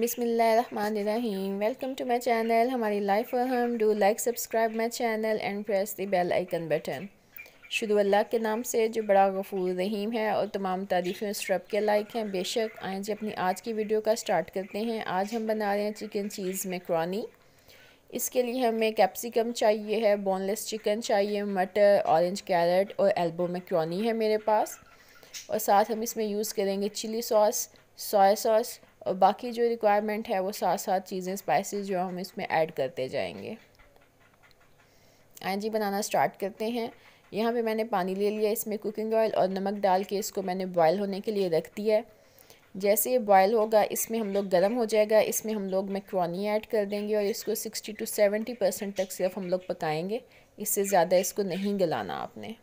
बिसमीम welcome to my channel हमारी life और हम do like subscribe my channel and press the bell icon button शुरू अल्लाह के नाम से जो बड़ा गफूर रहीम है और तमाम तारीफ़ें उस रब के लायक हैं बेशक आए जी अपनी आज की वीडियो का स्टार्ट करते हैं आज हम बना रहे हैं चिकन चीज़ मैक्रॉनी इसके लिए हमें कैप्सिकम चाहिए है बोनलेस चिकन चाहिए मटर ऑरेंज कैरेट और एल्बो मैक्रॉनी है मेरे पास और साथ हम इसमें यूज़ करेंगे चिली सॉस सोया सॉस और बाकी जो रिक्वायरमेंट है वो साथ साथ चीज़ें स्पाइसेस जो हम इसमें ऐड करते जाएंगे आए हाँ जी बनाना स्टार्ट करते हैं यहाँ पे मैंने पानी ले लिया इसमें कुकिंग ऑयल और नमक डाल के इसको मैंने बॉयल होने के लिए रख दिया है जैसे ये बॉयल होगा इसमें हम लोग गर्म हो जाएगा इसमें हम लोग मैक्रोनी ऐड कर देंगे और इसको सिक्सटी टू सेवेंटी परसेंट तक सिर्फ हम लोग पकाएंगे इससे ज़्यादा इसको नहीं गलाना आपने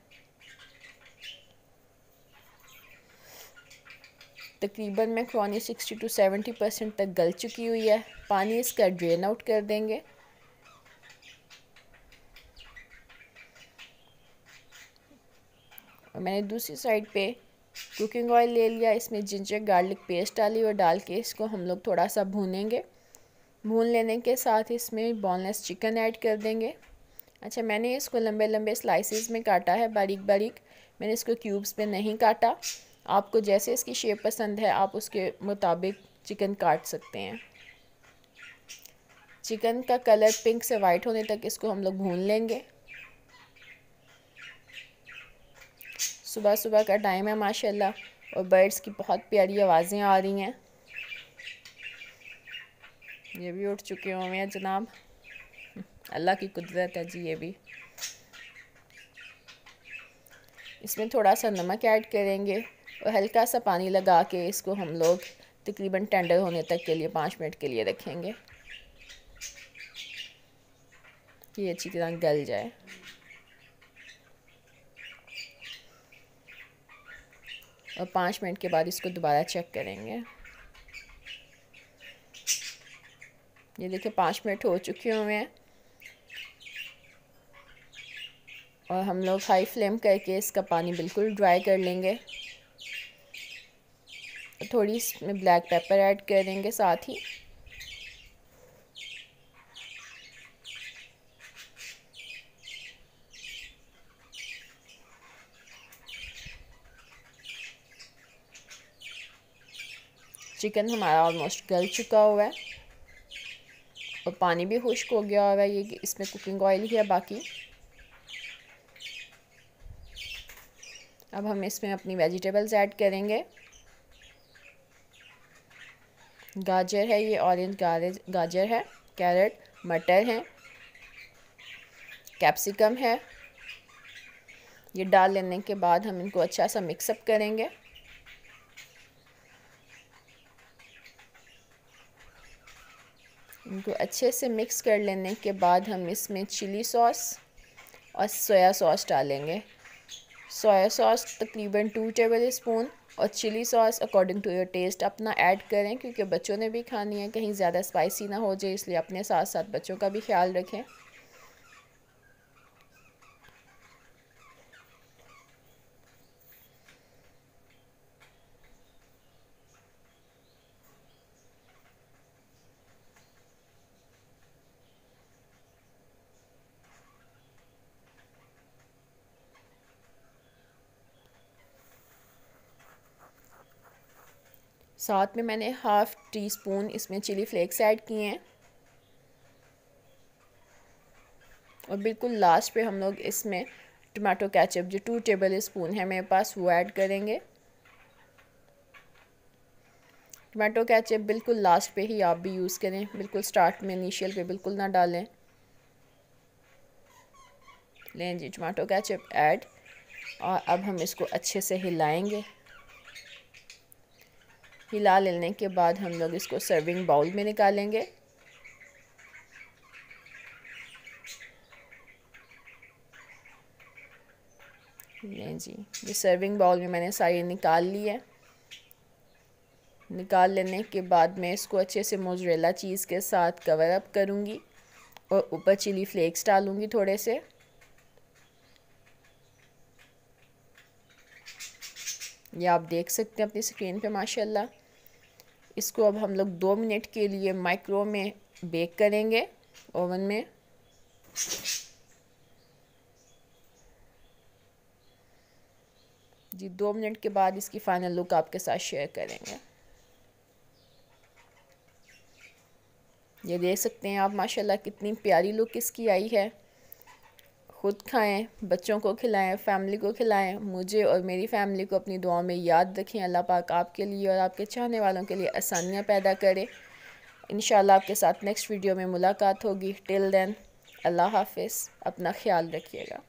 तकरीबन macaroni sixty to seventy percent तक गल चुकी हुई है पानी इसका ड्रेन आउट कर देंगे और मैंने दूसरी साइड पे कुकिंग ऑयल ले लिया इसमें जिंजर गार्लिक पेस्ट डाली और डाल के इसको हम लोग थोड़ा सा भूनेंगे भून लेने के साथ इसमें बोनलेस चिकन ऐड कर देंगे अच्छा मैंने इसको लंबे लंबे स्लाइसेस में काटा है बारीक बारीक मैंने इसको क्यूब्स पे नहीं काटा आपको जैसे इसकी शेप पसंद है आप उसके मुताबिक चिकन काट सकते हैं चिकन का कलर पिंक से वाइट होने तक इसको हम लोग भून लेंगे सुबह सुबह का टाइम है माशाल्लाह और बर्ड्स की बहुत प्यारी आवाज़ें आ रही हैं ये भी उठ चुके हों जनाब अल्लाह की कुदरत है जी ये भी इसमें थोड़ा सा नमक ऐड करेंगे और हल्का सा पानी लगा के इसको हम लोग तकरीबन टेंडर होने तक के लिए पाँच मिनट के लिए रखेंगे ये अच्छी तरह गल जाए और पाँच मिनट के बाद इसको दोबारा चेक करेंगे ये देखिए पाँच मिनट हो चुके हुए हैं और हम लोग हाई फ्लेम करके इसका पानी बिल्कुल ड्राई कर लेंगे थोड़ी इसमें ब्लैक पेपर ऐड करेंगे साथ ही चिकन हमारा ऑलमोस्ट गल चुका हुआ है और पानी भी खुश्क हो गया हुआ है ये इसमें कुकिंग ऑयल ही है बाकी अब हम इसमें अपनी वेजिटेबल्स ऐड करेंगे गाजर है ये ऑरेंज गाजर गाजर है कैरेट मटर है कैप्सिकम है ये डाल लेने के बाद हम इनको अच्छा सा मिक्सअप करेंगे इनको अच्छे से मिक्स कर लेने के बाद हम इसमें चिली सॉस और सोया सॉस डालेंगे सोया सॉस तकरीबन टू टेबल स्पून और chilli sauce according to your taste अपना ऐड करें क्योंकि बच्चों ने भी खानी है कहीं ज़्यादा स्पाइसी ना हो जाए इसलिए अपने साथ साथ बच्चों का भी ख्याल रखें साथ में मैंने हाफ़ टी स्पून इसमें चिली फ्लेक्स ऐड किए हैं और बिल्कुल लास्ट पे हम लोग इसमें टमाटो कैचअप जो टू टेबल स्पून है मेरे पास वो ऐड करेंगे टमाटो कैचअप बिल्कुल लास्ट पे ही आप भी यूज़ करें बिल्कुल स्टार्ट में इनिशियल पे बिल्कुल ना डालें लें जी टमाटो कैचअप ऐड और अब हम इसको अच्छे से हिलाएंगे हिला लेने के बाद हम लोग इसको सर्विंग बाउल में निकालेंगे जी ये सर्विंग बाउल में मैंने सारी निकाल ली है निकाल लेने के बाद मैं इसको अच्छे से मोजरेला चीज़ के साथ कवर अप करूँगी और ऊपर चिली फ्लेक्स डालूँगी थोड़े से ये आप देख सकते हैं अपनी स्क्रीन पे माशाल्लाह इसको अब हम लोग दो मिनट के लिए माइक्रो में बेक करेंगे ओवन में जी दो मिनट के बाद इसकी फ़ाइनल लुक आपके साथ शेयर करेंगे ये देख सकते हैं आप माशाल्लाह कितनी प्यारी लुक इसकी आई है खुद खाएं बच्चों को खिलाएं फैमिली को खिलाएं मुझे और मेरी फैमिली को अपनी दुआ में याद रखें अल्लाह पाक आपके लिए और आपके चाहने वालों के लिए आसानियाँ पैदा करें इन आपके साथ नेक्स्ट वीडियो में मुलाकात होगी टिल देन अल्लाह हाफिज़ अपना ख्याल रखिएगा